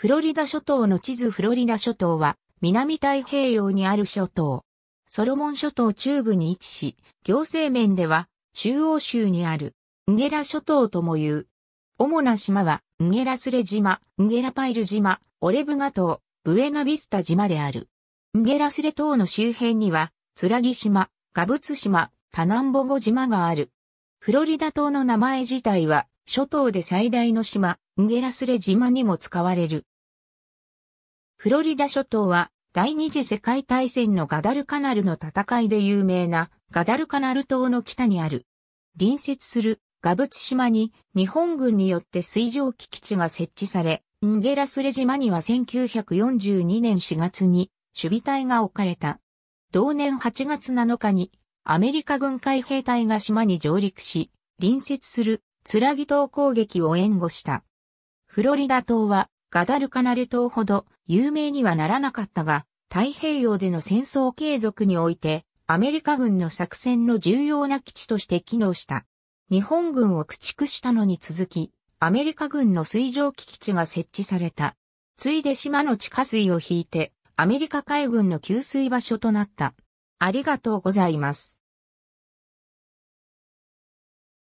フロリダ諸島の地図フロリダ諸島は南太平洋にある諸島。ソロモン諸島中部に位置し、行政面では中央州にあるンゲラ諸島とも言う。主な島はンゲラスレ島、ンゲラパイル島、オレブガ島、ブエナビスタ島である。ンゲラスレ島の周辺には、ツラギ島、ガブツ島、タナンボゴ島がある。フロリダ島の名前自体は、諸島で最大の島、ンゲラスレ島にも使われる。フロリダ諸島は第二次世界大戦のガダルカナルの戦いで有名なガダルカナル島の北にある。隣接するガブツ島に日本軍によって水上基地が設置され、ンゲラスレ島には1942年4月に守備隊が置かれた。同年8月7日にアメリカ軍海兵隊が島に上陸し、隣接するツラギ島攻撃を援護した。フロリダ島はガダルカナル島ほど有名にはならなかったが、太平洋での戦争継続において、アメリカ軍の作戦の重要な基地として機能した。日本軍を駆逐したのに続き、アメリカ軍の水上基地が設置された。ついで島の地下水を引いて、アメリカ海軍の給水場所となった。ありがとうございます。